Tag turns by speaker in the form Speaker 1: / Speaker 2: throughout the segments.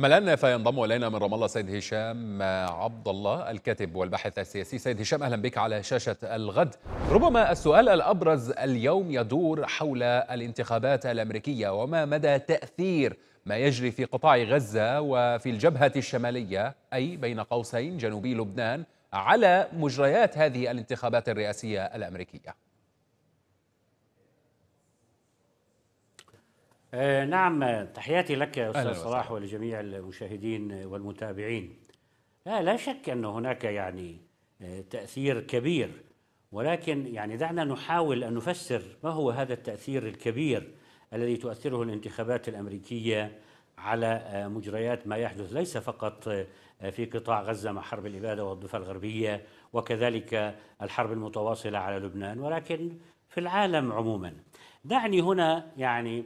Speaker 1: أما الآن فينضم إلينا من رام الله سيد هشام عبد الله الكاتب والباحث السياسي سيد هشام أهلا بك على شاشة الغد ربما السؤال الأبرز اليوم يدور حول الانتخابات الأمريكية وما مدى تأثير ما يجري في قطاع غزة وفي الجبهة الشمالية أي بين قوسين جنوبي لبنان على مجريات هذه الانتخابات الرئاسية الأمريكية
Speaker 2: آه، نعم تحياتي لك يا أستاذ صلاح ولجميع المشاهدين والمتابعين لا, لا شك أن هناك يعني آه، تأثير كبير ولكن يعني دعنا نحاول أن نفسر ما هو هذا التأثير الكبير الذي تؤثره الانتخابات الأمريكية على آه، مجريات ما يحدث ليس فقط في قطاع غزة مع حرب الإبادة والضفة الغربية وكذلك الحرب المتواصلة على لبنان ولكن في العالم عموما دعني هنا يعني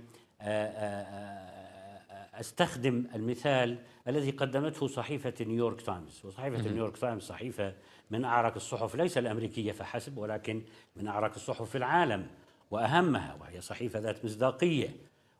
Speaker 2: استخدم المثال الذي قدمته صحيفه نيويورك تايمز وصحيفه نيويورك تايمز صحيفه من اعرق الصحف ليس الامريكيه فحسب ولكن من اعرق الصحف في العالم واهمها وهي صحيفه ذات مصداقيه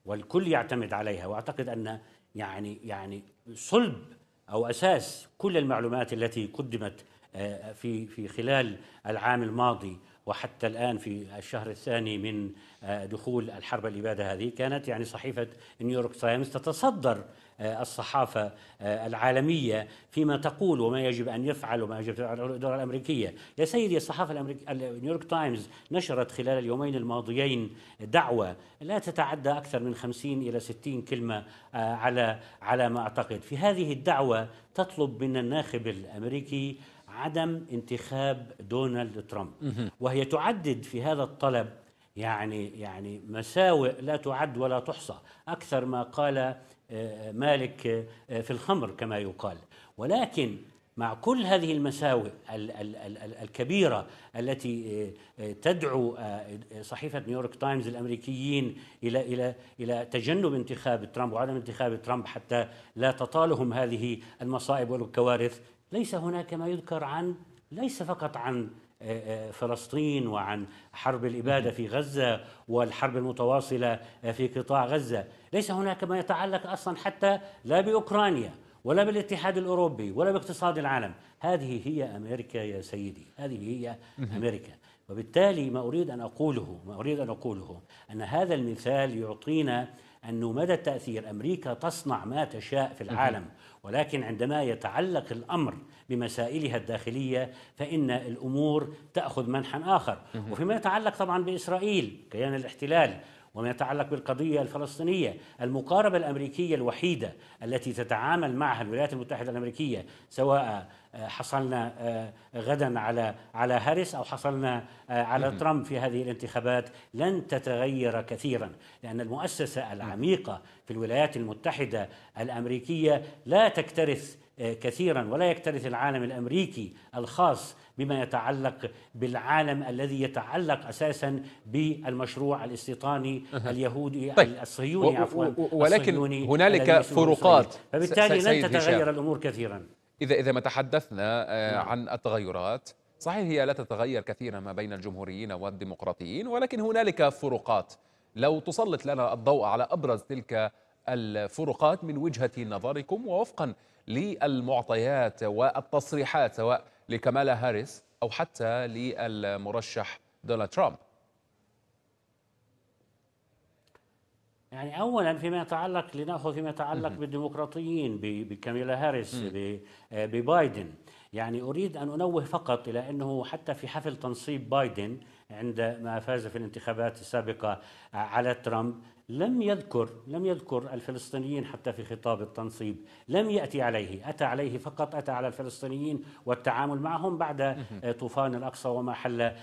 Speaker 2: والكل يعتمد عليها واعتقد ان يعني يعني صلب او اساس كل المعلومات التي قدمت آه، في في خلال العام الماضي وحتى الآن في الشهر الثاني من آه، دخول الحرب الإبادة هذه كانت يعني صحيفة نيويورك تايمز تتصدر آه، الصحافة آه، العالمية فيما تقول وما يجب أن يفعل وما يجب أن تفعله الإدارة الأمريكية يا سيدي الصحافة الأمريكية نيويورك تايمز نشرت خلال اليومين الماضيين دعوة لا تتعدى أكثر من 50 إلى 60 كلمة على على ما أعتقد في هذه الدعوة تطلب من الناخب الأمريكي عدم انتخاب دونالد ترامب وهي تعدد في هذا الطلب يعني يعني مساوئ لا تعد ولا تحصى اكثر ما قال آه، مالك آه، في الخمر كما يقال ولكن مع كل هذه المساوئ الكبيرة التي آه، تدعو صحيفة نيويورك تايمز الأمريكيين إلى إلى إلى تجنب انتخاب ترامب وعدم انتخاب ترامب حتى لا تطالهم هذه المصائب والكوارث ليس هناك ما يذكر عن ليس فقط عن آه، آه، فلسطين وعن حرب الإبادة في غزة والحرب المتواصلة آه، في قطاع غزة ليس هناك ما يتعلق أصلا حتى لا بأوكرانيا ولا بالاتحاد الأوروبي ولا باقتصاد العالم هذه هي أمريكا يا سيدي هذه هي أمريكا وبالتالي ما أريد أن أقوله ما أريد أن أقوله أن هذا المثال يعطينا أنه مدى التأثير أمريكا تصنع ما تشاء في العالم ولكن عندما يتعلق الأمر بمسائلها الداخلية فإن الأمور تأخذ منحا آخر وفيما يتعلق طبعا بإسرائيل كيان الاحتلال وما يتعلق بالقضية الفلسطينية المقاربة الأمريكية الوحيدة التي تتعامل معها الولايات المتحدة الأمريكية سواء آه، حصلنا آه، غدا على على هاريس او حصلنا آه، على ترامب في هذه الانتخابات لن تتغير كثيرا لان المؤسسه العميقه في الولايات المتحده الامريكيه لا تكترث كثيرا ولا يكترث العالم الامريكي الخاص بما يتعلق بالعالم الذي يتعلق اساسا بالمشروع الاستيطاني اليهودي طيب. الصهيوني عفوا ولكن هنالك فروقات فبالتالي لن تتغير
Speaker 1: الامور كثيرا اذا اذا ما تحدثنا آه، نعم. عن التغيرات صحيح هي لا تتغير كثيرا ما بين الجمهوريين والديمقراطيين ولكن هنالك فروقات لو تسلط لنا الضوء على ابرز تلك الفروقات من وجهه نظركم ووفقا للمعطيات والتصريحات سواء لكمالا هاريس أو حتى للمرشح دونالد ترامب
Speaker 2: يعني اولا فيما يتعلق لناخذ فيما يتعلق بالديمقراطيين بكاميلا هاريس آه، ببايدن يعني اريد ان انوه فقط الى انه حتى في حفل تنصيب بايدن عندما فاز في الانتخابات السابقة على ترامب لم يذكر لم يذكر الفلسطينيين حتى في خطاب التنصيب لم يأتي عليه أتى عليه فقط أتى على الفلسطينيين والتعامل معهم بعد طوفان الأقصى وما حل آه،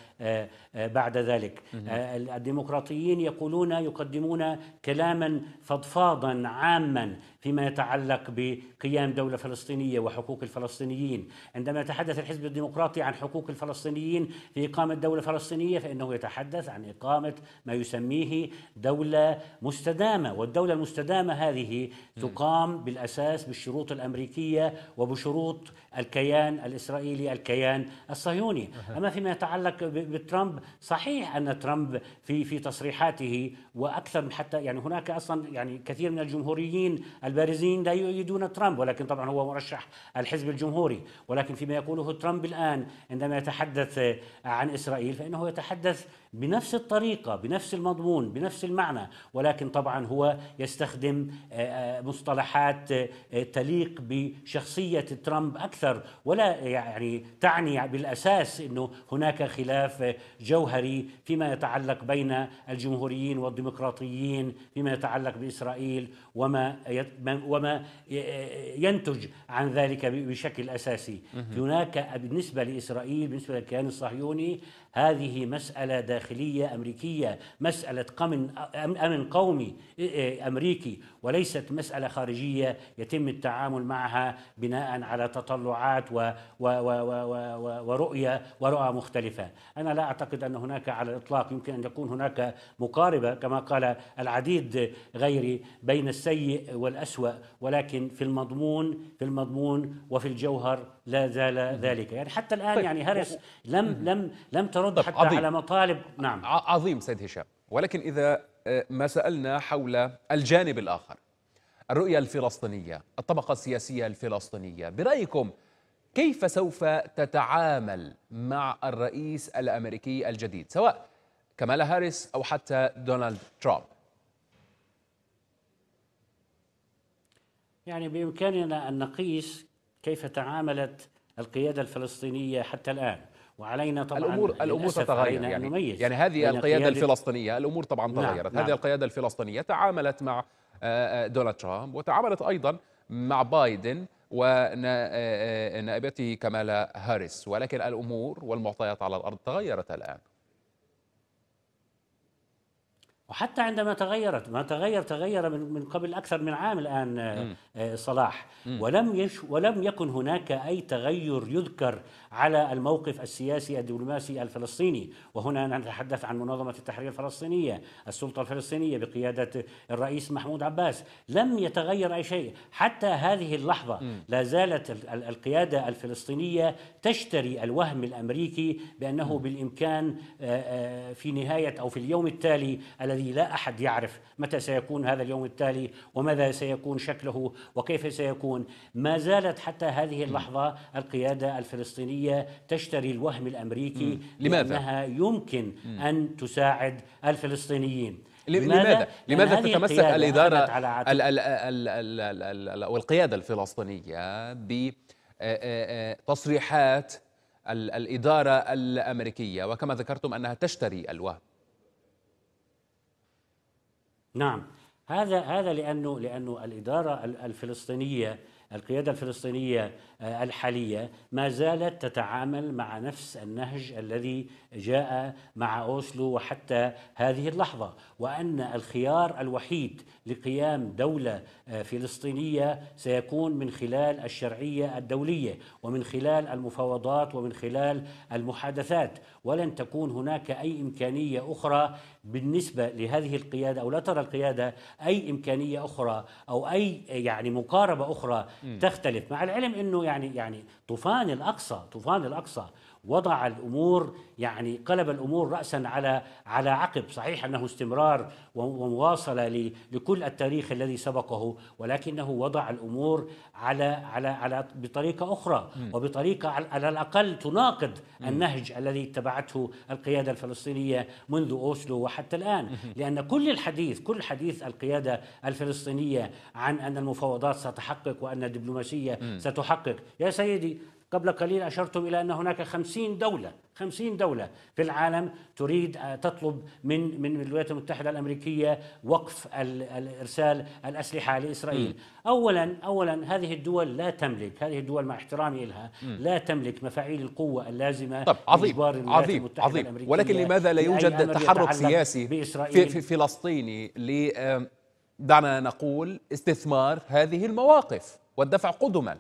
Speaker 2: آه، بعد ذلك آه، الديمقراطيين يقولون يقدمون كلاما فضفاضا عاما فيما يتعلق بقيام دولة فلسطينية وحقوق الفلسطينيين عندما تحدث الحزب الديمقراطي عن حقوق الفلسطينيين في إقامة دولة فلسطينية فإنه يتحدث عن إقامة ما يسميه دولة مستدامة والدولة المستدامة هذه تقام بالأساس بالشروط الأمريكية وبشروط الكيان الإسرائيلي الكيان الصهيوني أما فيما يتعلق بترامب صحيح أن ترامب في في تصريحاته وأكثر من حتى يعني هناك أصلا يعني كثير من الجمهوريين البارزين لا يؤيدون ترامب ولكن طبعا هو مرشح الحزب الجمهوري ولكن فيما يقوله ترامب الآن عندما يتحدث عن إسرائيل فإنه يتحدث نتحدث بنفس الطريقة بنفس المضمون بنفس المعنى ولكن طبعا هو يستخدم آه، آه، مصطلحات آه، تليق بشخصية ترامب أكثر ولا يعني تعني بالأساس أنه هناك خلاف جوهري فيما يتعلق بين الجمهوريين والديمقراطيين فيما يتعلق بإسرائيل وما وما ينتج عن ذلك بشكل أساسي هناك بالنسبة لإسرائيل بالنسبة للكيان الصهيوني هذه مسألة داخلية داخلية أمريكية مسألة أمن قومي أمريكي وليست مسألة خارجية يتم التعامل معها بناء على تطلعات ورؤية ورؤى مختلفة أنا لا أعتقد أن هناك على الإطلاق يمكن أن يكون هناك مقاربة كما قال العديد غيري بين السيء والأسوأ ولكن في المضمون في المضمون وفي الجوهر لا زال ذلك يعني حتى الآن طيب. يعني هارس
Speaker 1: لم لم لم ترد طيب، حتى على مطالب نعم عظيم سيد هشام ولكن إذا آه، ما سألنا حول الجانب الآخر الرؤية الفلسطينية الطبقة السياسية الفلسطينية برأيكم كيف سوف تتعامل مع الرئيس الأمريكي الجديد سواء كمالا هاريس أو حتى دونالد ترامب
Speaker 2: يعني بإمكاننا أن نقيس كيف تعاملت القيادة الفلسطينية حتى الآن
Speaker 1: وعلينا طبعا الامور الامور تتغير يعني نميز يعني هذه القياده الفلسطينيه الامور طبعا نعم، تغيرت نعم هذه نعم القياده الفلسطينيه تعاملت مع آه، آه، دونالد ترامب وتعاملت ايضا مع بايدن ونائبته آه، كمالا هاريس ولكن الامور والمعطيات على الارض تغيرت الان
Speaker 2: وحتى عندما تغيرت ما تغير تغير من, من قبل اكثر من عام الان آه، آه، صلاح ولم يش ولم يكن هناك اي تغير يذكر على الموقف السياسي الدبلوماسي الفلسطيني وهنا نتحدث عن منظمه التحرير الفلسطينيه السلطه الفلسطينيه بقياده الرئيس محمود عباس لم يتغير اي شيء حتى هذه اللحظه لا زالت القياده الفلسطينيه تشتري الوهم الامريكي بانه بالامكان آه، في نهايه او في اليوم التالي الذي الذي لا احد يعرف متى سيكون هذا اليوم التالي وماذا سيكون شكله وكيف سيكون ما زالت حتى هذه اللحظه القياده الفلسطينيه تشتري الوهم الامريكي لماذا؟ لانها يمكن ان تساعد الفلسطينيين
Speaker 1: لماذا لماذا, تتمسك الاداره ال ال ال والقياده الفلسطينيه بتصريحات آه، آه، آه، الاداره الامريكيه وكما ذكرتم انها تشتري الوهم نعم هذا هذا لانه لانه الاداره الفلسطينيه
Speaker 2: القياده الفلسطينيه آه، الحاليه ما زالت تتعامل مع نفس النهج الذي جاء مع اوسلو وحتى هذه اللحظه وان الخيار الوحيد لقيام دوله آه، فلسطينيه سيكون من خلال الشرعيه الدوليه ومن خلال المفاوضات ومن خلال المحادثات ولن تكون هناك اي امكانيه اخرى بالنسبة لهذه القيادة أو لا ترى القيادة أي إمكانية أخرى أو أي يعني مقاربة أخرى م. تختلف مع العلم أنه يعني يعني طوفان الأقصى طوفان الأقصى وضع الامور يعني قلب الامور راسا على على عقب، صحيح انه استمرار ومواصله لكل التاريخ الذي سبقه ولكنه وضع الامور على على على بطريقه اخرى وبطريقه على الاقل تناقض النهج الذي اتبعته القياده الفلسطينيه منذ اوسلو وحتى الان، لان كل الحديث كل حديث القياده الفلسطينيه عن ان المفاوضات ستحقق وان الدبلوماسيه ستحقق، يا سيدي قبل قليل أشرتم إلى أن هناك خمسين دولة خمسين دولة في العالم تريد تطلب من من الولايات المتحدة الأمريكية وقف إرسال الأسلحة لإسرائيل أولا أولا هذه الدول لا تملك هذه الدول مع احترامي لها لا تملك مفاعيل القوة اللازمة طب عظيم عظيم عظيم ولكن لماذا لا يوجد تحرك سياسي في, في
Speaker 1: فلسطيني ل دعنا نقول استثمار هذه المواقف والدفع قدما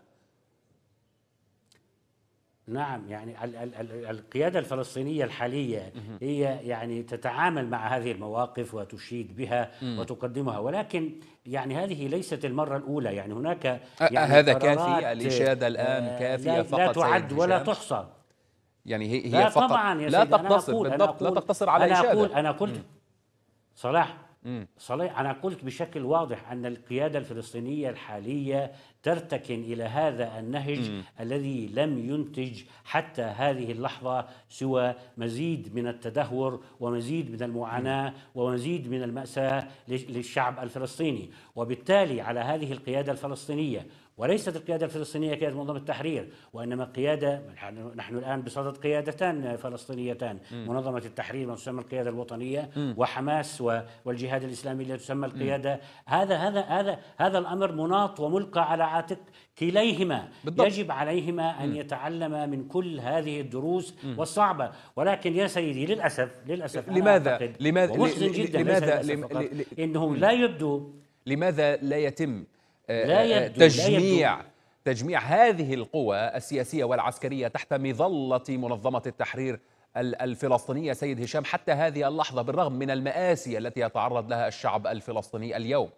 Speaker 1: نعم يعني ال ال ال
Speaker 2: القيادة الفلسطينية الحالية هي يعني تتعامل مع هذه المواقف وتشيد بها وتقدمها ولكن يعني هذه ليست المرة الأولى يعني هناك يعني هذا كافي الإشادة الآن آه، كافية لا فقط لا تعد ولا تحصى يعني هي هي لا فقط طبعا يا لا تقتصر بالضبط لا تقتصر على أنا أقول أنا قلت صلاح صحيح أنا قلت بشكل واضح أن القيادة الفلسطينية الحالية ترتكن إلى هذا النهج مم. الذي لم ينتج حتى هذه اللحظة سوى مزيد من التدهور ومزيد من المعاناة ومزيد من المأساة للشعب الفلسطيني وبالتالي على هذه القيادة الفلسطينية وليست القياده الفلسطينيه قياده منظمه التحرير وانما قياده نحن الان بصدد قيادتان فلسطينيتان منظمه التحرير ما تسمى القياده الوطنيه وحماس والجهاد الجهاد الاسلامي التي تسمى القياده هذا هذا هذا هذا الامر مناط وملقى على عاتق كليهما بالضبط. يجب عليهما ان يتعلما من كل هذه الدروس م. والصعبه ولكن يا سيدي للاسف للاسف لماذا أنا لماذا ومحزن جدا لماذا لم... انه م. لا
Speaker 1: يبدو لماذا لا يتم آه، لا يبدو تجميع لا يبدو تجميع هذه القوى السياسيه والعسكريه تحت مظله منظمه التحرير الفلسطينية سيد هشام حتى هذه اللحظة بالرغم من المآسي التي يتعرض لها الشعب الفلسطيني اليوم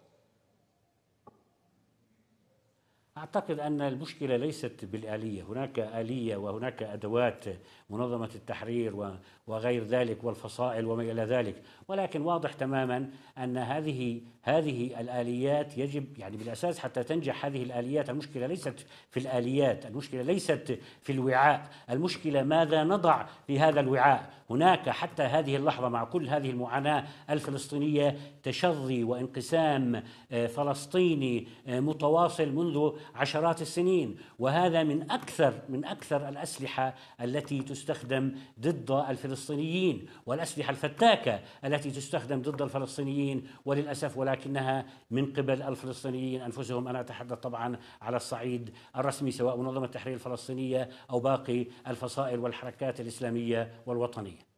Speaker 2: أعتقد أن المشكلة ليست بالآلية هناك آلية وهناك أدوات منظمة التحرير وغير ذلك والفصائل وما إلى ذلك ولكن واضح تماما أن هذه هذه الآليات يجب يعني بالأساس حتى تنجح هذه الآليات المشكلة ليست في الآليات المشكلة ليست في الوعاء المشكلة ماذا نضع في هذا الوعاء هناك حتى هذه اللحظة مع كل هذه المعاناة الفلسطينية تشظي وانقسام آه، فلسطيني آه، متواصل منذ عشرات السنين وهذا من أكثر من أكثر الأسلحة التي تستخدم ضد الفلسطينيين والأسلحة الفتاكة التي تستخدم ضد الفلسطينيين وللأسف ولكنها من قبل الفلسطينيين أنفسهم أنا أتحدث طبعا على الصعيد الرسمي سواء منظمة التحرير الفلسطينية أو باقي الفصائل والحركات
Speaker 1: الإسلامية والوطنية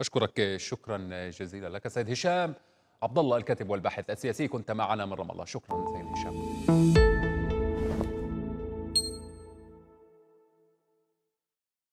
Speaker 1: أشكرك شكرا جزيلا لك سيد هشام عبد الله الكاتب والباحث السياسي كنت معنا من رام الله شكرا سيد هشام